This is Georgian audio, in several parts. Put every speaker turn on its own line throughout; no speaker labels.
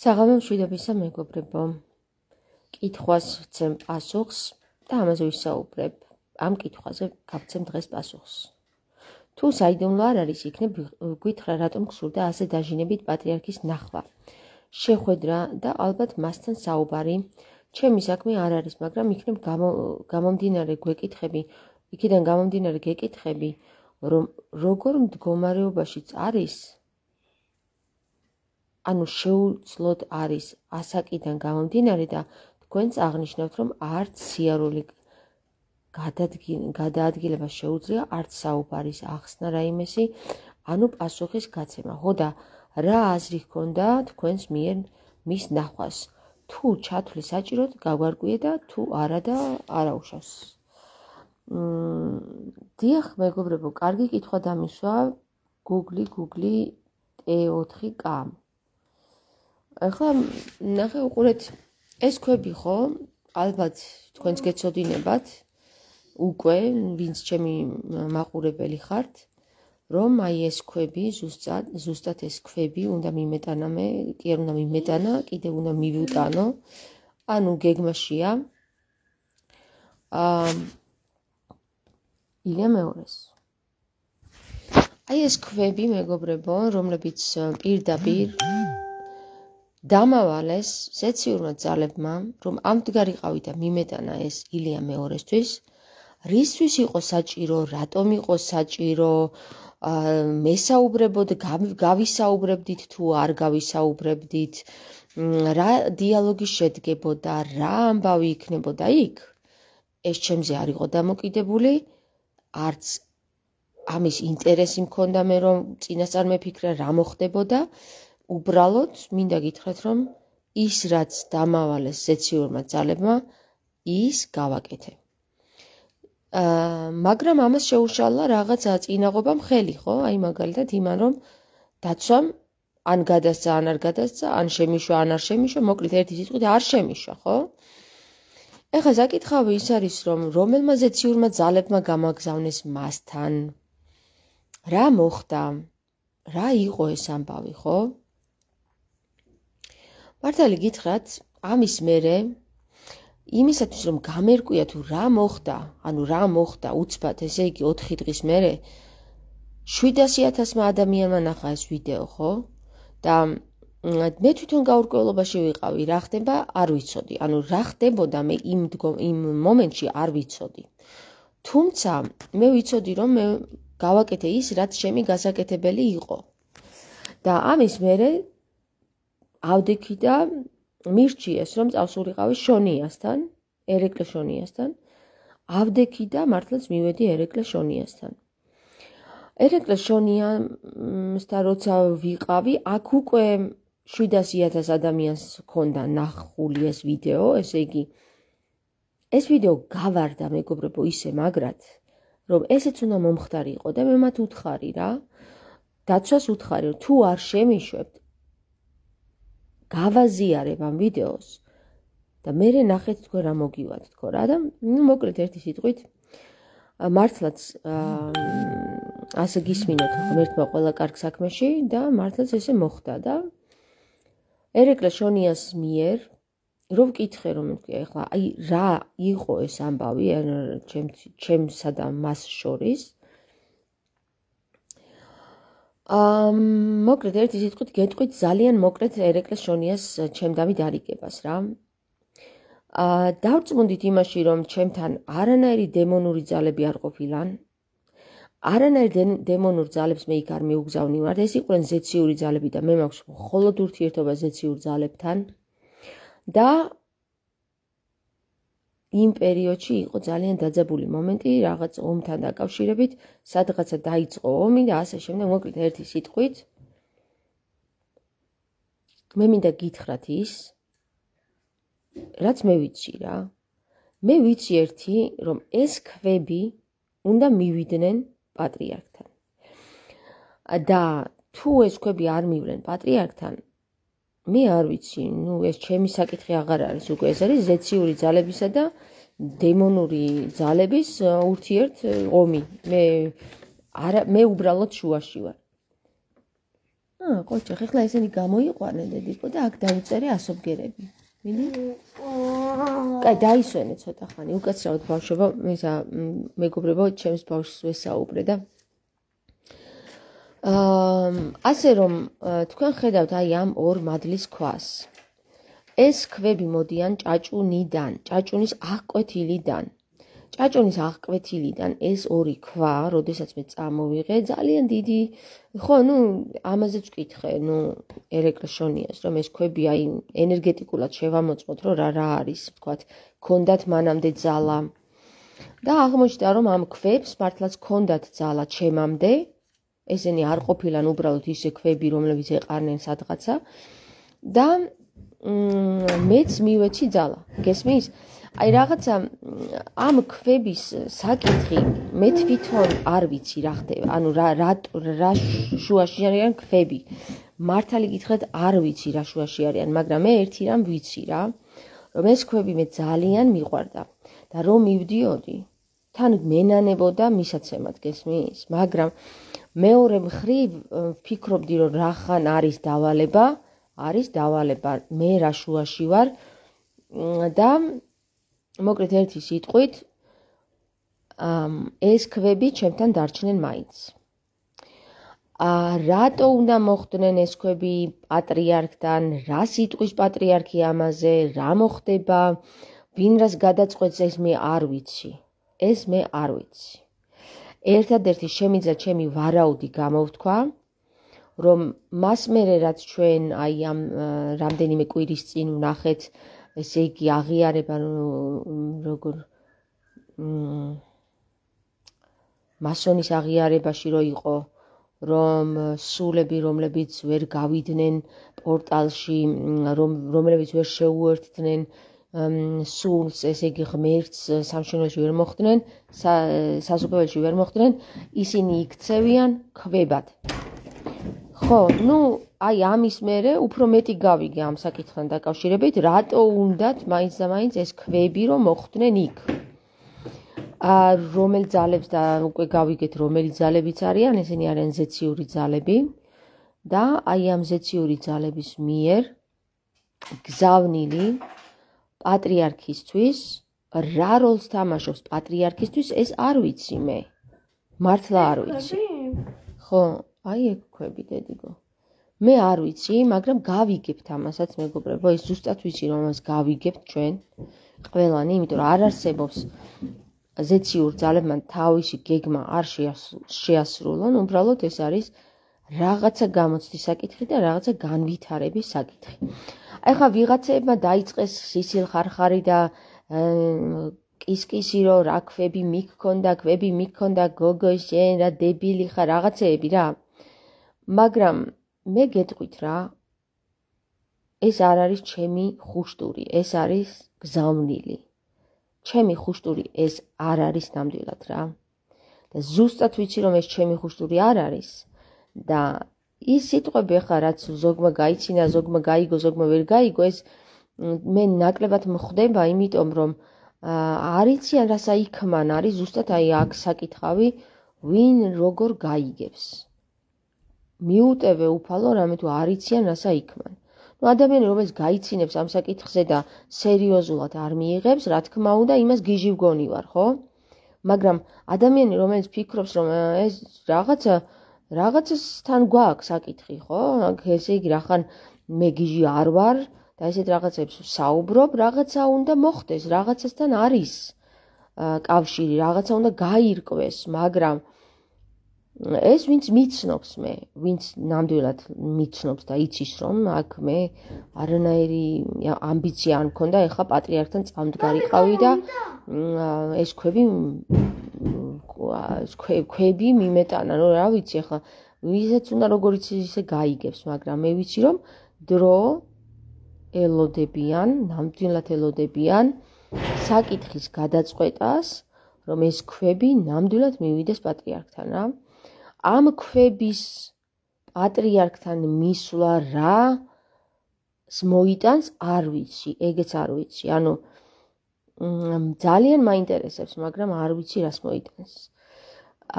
საღამო მშვიდობისა მეგობრებო. კითხვას ვცემ პასუხს და ამაზე ვისაუბრებ. ამ კითხვაზე გავცემ დღეს პასუხს. თუ საიდუმლო არ არის იქნებ გვითხრა რატომ გსურდა ასე დაჟინებით პატრიარქის ნახვა. შეხვედრა და ალბათ მასთან საუბარი ჩემი საქმე არ არის, მაგრამ იქნებ გამომდინარე გეკითხები, იქიდან გამომდინარე გეკითხები რომ როგორ მდგომარეობაშიც არის ანუ შეუძლოთ არის ასაკიდან გამომდინარე და თქვენს აღნიშნავთ რომ არც სიარული გადაადგილება შეუძლია არც საუბარის ახსნა რაიმესი ანუ პასუხის გაცემა ხო და რა აზრი ჰქონდა თქვენს მიერ მის ნახვას თუ ჩათვლი საჭიროდ გაგვარგვიე და თუ არა და არა უშავს მმ დიახ მეგობრებო კარგი კითხვა დამისვა Google Google E4K ახლა ნახე უყურეთ ეს ხები ხო? ალბათ თქვენს გეცოდინებათ უკვე ვინც ჩემი მაყურებელი ხართ რომ აი ეს ხები ზუსტად ზუსტად ეს ხები უნდა მიმეტანა მე კი არ უნდა მიმეტანა კიდე უნდა მივუტანო ანუ გეგმაშია აა ილია მეორეს აი ეს ხები მეგობრებო რომლებიც პირდაპირ დამავალეს ზეციურმა ძალებმა, რომ ამდგარი ყავიდა მიმედანა ეს ილია მეორესთვის, რისთვის იყო საჭირო, რატომ იყო საჭირო, მესაუბრებოდ, გავისაუბრებდით თუ არ გავისაუბრებდით, რა დიალოგი შედგებოდა, რა ამბავი იქნებოდა იქ? ეს ჩემზე არ იყო დამოკიდებული, არც ამის ინტერესი მქონდა მე რომ წინასწარ მეფიქრა რა მოხდებოდა უბრალოდ მინდა გითხრათ, რომ ის რაც დამავალეს ზეციურმა ძალებმა, ის გავაკეთე. აა, მაგრამ ამას შეუშალა რაღაცა წინაღობა მხელი, ხო? აი მაგალითად იმან, რომ დაცვამ ან გადასცა, ან არ გადასცა, ან შემიშვა, ან არ შემიშვა, მოკლედ ერთი სიტყვით არ შემიშვა, ხო? ეხლა საკითხავი ის არის, რომ რომელმა ზეციურმა ძალებმა გამაგზავნეს მასთან? რა მოხდა? რა იყო ეს ამბავი, ხო? მართალი გითხრათ, ამის მერე იმისათვის რომ გამერკვია თუ რა მოხდა, ანუ რა მოხდა უცბად, ესე იგი 4 დღის მერე 700.000 ადამიანმა ნახა ეს ვიდეო, ხო? და მე თვითონ გაურკვევლობაში ვიყავი, რა ხდება, არ ვიცოდი. ანუ რა ხდებოდა მე იმ იმ მომენტში არ ვიცოდი. თუმცა მე ვიცოდი, რომ მე გავაკეთე ის, რაც შემი გასაკეთებელი იყო. და ამის მერე ავდექი და მირჩიეს რომ წავსულიყავი შონიასთან, ერეკლე შონიასთან. ავდექი და მართლაც მივედი ერეკლე შონიასთან. ერეკლე შონიასთან როცა ვიყავი, აქ უკვე 700000 ადამიანს ჰქონდა ნახული ეს ვიდეო, ესე იგი ეს ვიდეო გავარდა მეგობრებო ისე მაგრად, რომ ესეც უნდა მომხდარიყო და მე მათ უთხარი რა. დაცვას უთხარი, თუ არ შემიშვებთ, გავაზიარებ ამ ვიდეოს და მე რე ნახეთ თქვენ რა მოგივათ თქო რა და ნუ მოკლედ ერთი სიტყვით მართლაც ასე გისმინოთ ერთმა ყველა კარგ საქმეში და მართლაც ესე მოხდა და ერეკლე შონიას მიერ რომ ვკითხე რომ ეხლა აი რა იყო ეს ამბავი ან ჩემ ჩემსა და მას შორის ამ მოკლედ ერთი სიტყვით გეტყვით ძალიან მოკლედ ერეკლეს შონიას ჩემდავი დარიგებას რა. ა დავწმუნდით იმაში რომ ჩემთან არანაირი დემონური ძალები არ ყოფილან. არანაირი დემონურ ძალებს მე იქ არ მიუგზავნი ვარ. ეს იყვნენ ზეციური ძალები და მე მაქვს მხოლოდ ურთიერთობა ზეციურ ძალებთან. და იმ პერიოდში იყო ძალიან დაძაბული მომენტი რაღაც ომთან დაკავშირებით, სადღაცა დაიწყო ომი და ასე შემდეგ, მოკლედ ერთი სიტყვით. მე მინდა გითხრათ ის, რაც მე ვიცი რა. მე ვიცი ერთი, რომ ეს ხვები უნდა მივიდნენ პატრიარქთან. და თუ ეს ხვები არ მივლენ პატრიარქთან, მე არ ვიცი, ნუ ეს ჩემი საკითხი აღარ არის, უკვე ეს არის ზეციური ძალებისა და დემონური ძალების ურთიერთ ომი. მე არა მე უბრალოდ შუაში ვარ. აა, ყოჭი, ხეხლა ესენი გამოიყვანენ დედიკო და აქ დაიწერე ასობგერები. მინდი? კაი, დაისვენე ცოტა ხანი. უკაცრავად ბავშვობა, ეს მეგობრებო, ჩემს ბავშვს ვესაუბრე და აა ასე რომ თქვენ ხედავთ აი ამ ორ მადლის ქვას. ეს ქვები მოდიან ჭაჭუნიდან, ჭაჭუნის აღკვეთილიდან. ჭაჭუნის აღკვეთილიდან ეს ორი ქვა, როდესაც მე წამოვიღე, ძალიან დიდი, ხო, ну, ამაზეც ვკითხე, ну, ელექტროშონიას, რომ ეს ქვები აი ენერგეტიკულად შევამოწმოთ, რომ რა რა არის, ვთქვათ, კონდათ მანამდე ძალა. და აღმოჩნდა, რომ ამ ქვებს მართლაც კონდათ ძალა ჩემამდე, ესენი არ ყოფილან უბრალოდ ისე ქვეები, რომლებიც ეყარნენ სადღაცა და მეც მივეცი ძალა. გესმის? აი რაღაცა ამ ქვების საკითხი მე თვითონ არ ვიცი რა ხდება. ანუ რა რა რა შუაში არიან ქვები. მართალი გითხრათ არ ვიცი რა შუაში არიან, მაგრამ მე ერთი რამ ვიცი რა. რომ ეს ქვები მე ძალიან მიყვარდა და რომ მივდიოდი თან მენანებოდა მისაცემად გესმის? მაგრამ მეორე მხრივ ფიქრობდი რომ რახან არის დავალება არის დავალება მე რა შუაში ვარ და მოკლედ ერთი სიტყვით ეს ქვები ჩემთან დარჩნენ მაინც ა რატო უნდა მოხდნენ ეს ქვები პატრიარქთან რა სიტყვის პატრიარქი ამაზე რა მოხდება ვინ რას გადაწყვეტს ეს მე არ ვიცი ეს მე არ ვიცი ერთადერთი შემიძლია ჩემი ვარაუდი გამოვთქვა რომ მას მერე რაც ჩვენ აი ამ რამდენიმე კვირის წინ ნახეთ ესე იგი აღიარება როგორ მასონის აღიარებაში რო იყო რომ სულები რომლებიც ვერ გავიდნენ პორტალში რომ რომლებიც ვერ შეუერთდნენ სულს, ესე იგი ღმერთს სამშენებლოში ვერ მოხდნენ, სასუფეველში ვერ მოხდნენ, ისინი იქცევიან ქვებად. ხო, ну, აი ამის მერე უფრო მეტი გავიგე ამ საკითხთან დაკავშირებით, რატო უნდათ მაინც და მაინც ეს ქვები რომ მოხდნენ იქ? ა რომელ ძალებს და უკვე გავიგეთ რომელი ძალებიც არიან, ესენი არიან ზეციური ძალები და აი ამ ზეციური ძალების მიერ გზავნილი პატრიარქისთვის, რა როლს თამაშობს პატრიარქისთვის, ეს არ ვიცი მე. მართლა არ ვიცი. ხო, აი ეგ ხვები დედიგო. მე არ ვიცი, მაგრამ გავიგებთ ამასაც მეგობრებო, ეს ზუსტად ვიცი რომ ამას გავიგებთ ჩვენ ყველანი, იმიტომ რომ არ არსებობს ზეციურ ძალებთან თავისი გეგმა არ შეასრულონ, უბრალოდ ეს არის რაღაცა გამოცდის საკითხი და რაღაცა განვითარების საკითხი. ახლა ვიღაცებმა დაიწყეს სიცილ ხარხარი და კისკისი რომ რა ქვები მიგქონდა, ქვები მიგქონდა, გოგო შენ რა დებილი ხარ, რაღაცეები რა. მაგრამ მე გეტყვით რა. ეს არ არის ჩემი ხუშტური, ეს არის გზავნილი. ჩემი ხუშტური ეს არ არის ნამდვილად რა. და ზუსტად ვიცი რომ ეს ჩემი ხუშტური არ არის. და ის სიტყვები ხა რაც ზოგმა გაიჩინა, ზოგმა გაიგო, ზოგმა ვერ გაიგო, ეს მე ნაკლებად მხდება, იმიტომ რომ არიციან რა საიქმან არის ზუსტად აი აქ საკითხავი, ვინ როგორ გაიგებს. მიუტევე უფალო, რამეთუ არიციან რა საიქმან. ნუ ადამიანი რომელიც გაიჩინებს ამ საკითხზე და სერიოზულად არ მიიღებს, რა თქმა უნდა, იმას გიჟი ვგონივარ, ხო? მაგრამ ადამიანი რომელიც ფიქრობს რომ ეს რაღაცა რაღაცასთან გვაქვს საკითხი, ხო? აქ ესე იგი რახან მეგიჟი არ ვარ და ესეთ რაღაცებს საუბრობ, რაღაცა უნდა მოხდეს, რაღაცასთან არის კავშირი, რაღაცა უნდა გაირკვეს, მაგრამ ეს ვინც მიცნობს მე, ვინც ნამდვილად მიცნობს და იცის რომ აქ მე არანაირი ამბიცია არ მქონდა, ეხა პატრიარქთან წამდგარიყავი და ეს ხები ქვეები მიმეტანა, ну, რა ვიცი, ახლა ვიზაც უნდა როგორიც ისე გაიგებს, მაგრამ მე ვიცი, რომ დრო ელოდებიან, ნამდვილად ელოდებიან საკითხის გადაწყვეტას, რომ ეს ქვეები ნამდვილად მივიდეს პატრიარქთან, რა. ამ ქვეების პატრიარქთან მისვლა რა? ზმოიტანს არ ვიცი, ეგეც არ ვიცი. ანუ ძალიან მაინტერესებს, მაგრამ არ ვიცი რას მოიტანს.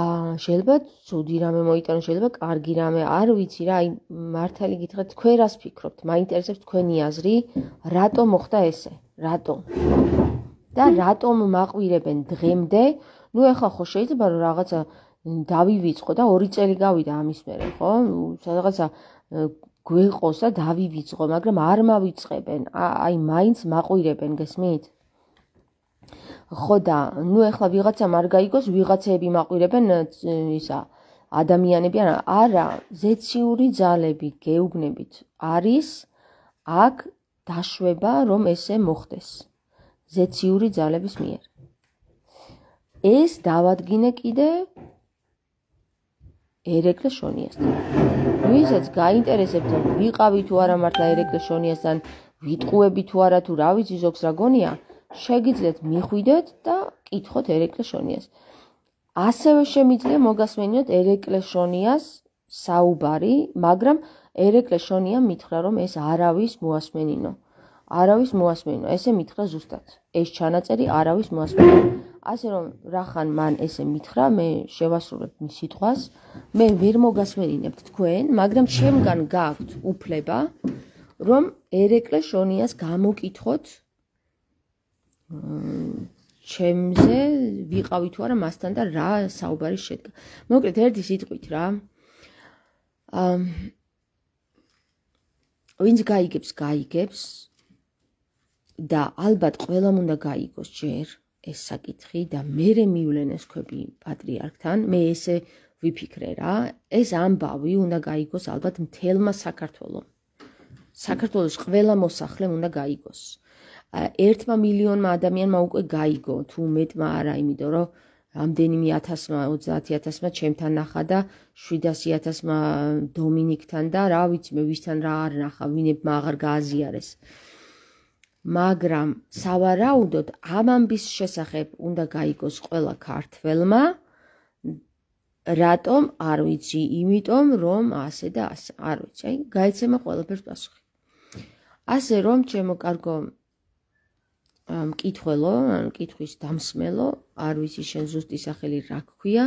აა შეიძლება ძუდი რამე მოიტანო, შეიძლება კარგი რამე, არ ვიცი რა, აი მართალი გითხრა, თქვენ რას ფიქრობთ? მაინტერესებს თქვენი აზრი, რატო მოხდა ესე? რატო? და რატომ მაყვირებენ დღემდე? ну ეხლა ხო შეიძლება რომ რაღაცა დავივიწყო და ორი წელი გავიდა ამის მერე ხო სადღაცა გვეყოს და დავივიწყო მაგრამ არ მავიწყებენ აი მაინც მაყვირებენ გესმით ხოდა ნუ ეხლა ვიღაცამ არ გაიგოს ვიღაცები მაყვირებენ ისა ადამიანები არა ზეციური ძალები გეუბნებით არის აქ დაშვება რომ ესე მოხდეს ზეციური ძალების მიერ ეს დავადგინე კიდე ერეკლე შონიასთან ვისაც გაინტერესებს ვიყავი თუ არა მართლა ერეკლე შონიასთან ვიტყუები თუ არა თუ რა ვიცი ზოგს რა გონია შეგიძლიათ მიხვიდეთ და კითხოთ ერეკლე შონიას. ასევე შემიძლია მოგასმენიოთ ერეკლე შონიას საუბარი, მაგრამ ერეკლე შონია მითხრა რომ ეს არავის მოასმენინო. არავის მოასმენინო, ესე მითხრა ზუსტად. ეს ჩანაწერი არავის მოასმენინო. ასე რომ რახან მან ესე მითხრა, მე შევასრულებ მის სიტყვას. მე ვერ მოგასმენინებ თქვენ, მაგრამ ჩემგან გაქვთ უფლება რომ ერეკლე შონიას გამოკითხოთ ჩემზე ვიყავი თუ არა მასთან და რა საუბარი შედგა. მოკლედ ერთი სიტყვით რა. აა ვინც გაიგებს, გაიგებს და ალბათ ყველამ უნდა გაიგოს ჯერ ეს საკითხი და მერე მივლენეს ხები პატრიარქთან. მე ესე ვიფიქრე რა. ეს ამბავი უნდა გაიგოს ალბათ მთელმა საქართველოს. საქართველოს ყველა მოსახლემ უნდა გაიგოს. ერთმა მილიონმა ადამიანმა უკვე გაიგო თუ მეტმა არა იმიტომ რომ რამდენიმე 1000-მა 30000-მა ჩემთან ნახა და 700000-მა დომინიკთან და რა ვიცი მე ვისთან რა არ ნახა ვინებმა აღარ გააზიარეს მაგრამ სავარაუდოდ ამ ამბის შესახებ უნდა გაიგოს ყველა ქართველმა რატომ არ ვიცი იმიტომ რომ ასე და ასე არ ვიცი აი გაიცემა ყველაფერს პასუხი ასე რომ ჩემო კარგო მკითხველო, ანუ კითხვის დამსმელო, არ ვიცი შენ ზუსტი სახელი რა ქვია,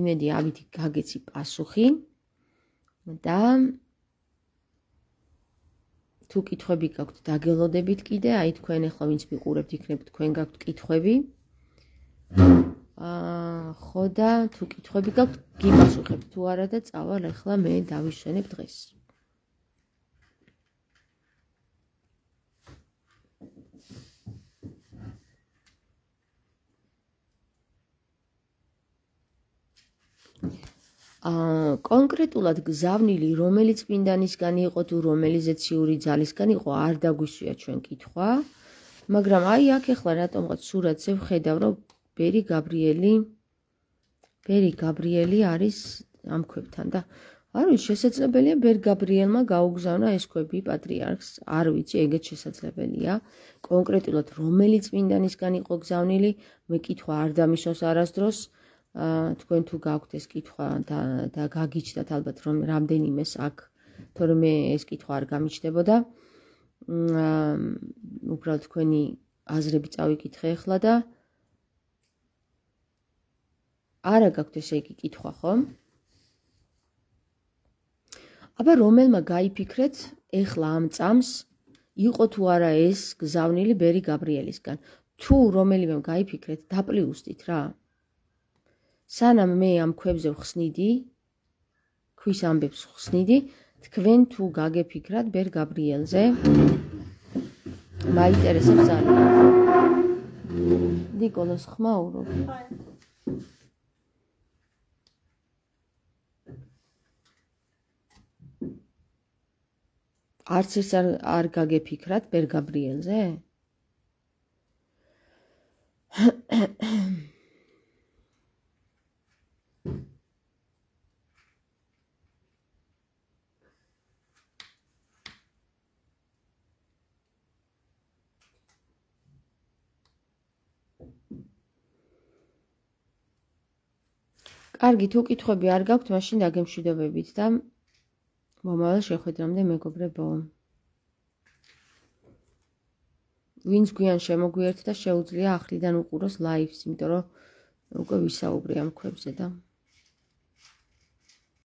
იმედი ამით გაგეცი პასუხი და თუ კითხვები გაქვთ დაგელოდებით კიდე, აი თქვენ ახლა ვინც მიყურებთ, იქნებ თქვენ გაქვთ კითხვები. აა ხო და თუ კითხვები გაქვთ, გიპასუხებ თუ არა და წავალ ახლა მე დავიშენებ დღეს. ა კონკრეტულად გზავნილი რომელიც მინდანისგან იყო თუ რომელიზეც იური ძალისგან იყო არ დაგვისვია ჩვენ კითხვა მაგრამ აი აქ ახლა რატომღაც სურათზე ვხედავ რომ ბერი გაბრიელი ბერი გაბრიელი არის ამ ქვებთან და არ ვიცი შესაძლებელია ბერ გაბრიელმა გაუგზავნა ეს ქვები პატრიარქს არ ვიცი ეგეც შესაძლებელია კონკრეტულად რომელიც მინდანისგან იყო გზავნილი მე კითხვა არ დამისვას არასდროს თქვენ თუ გაქვთ ეს კითხვა და და გაგიჩნდათ ალბათ რომ რამდენიმეს აქ თორმე ეს კითხვა არ გამიჩნდებოდა უბრალოდ თქვენი აზრები წავიკითხე ახლა და არა გაქვთ ესე იგი კითხვა ხომ? აბა რომელმა გაიფიქრეთ ეხლა ამ წამს იყო თუ არა ეს გზავნილი ბერი გაბრიელისგან? თუ რომელიმემ გაიფიქრეთ დაპლიუსტით რა? სანამ მე ამ ქვებზე ვხსნიდი, ქვის ამბებს ვხსნიდი, თქვენ თუ გაგეფიქრათ ბერ გაბრიელზე, მაინტერესებს ძალიან. დიკოლოს ხმაურობ. არც ის არ არ გაგეფიქრათ ბერ გაბრიელზე? Ahem. კარგი, თუ კითხვები არ გაქვთ, მაშინ დაგემშვიდობებით და მომავალ შეხვედრამდე, მეგობრებო. ვინც გვიან შემოგვიერთდა, შეუძლია ახლიდან უყუროს ლაივს, იმიტომ რომ უკვე ვისაუბრე ამ ქვებზე და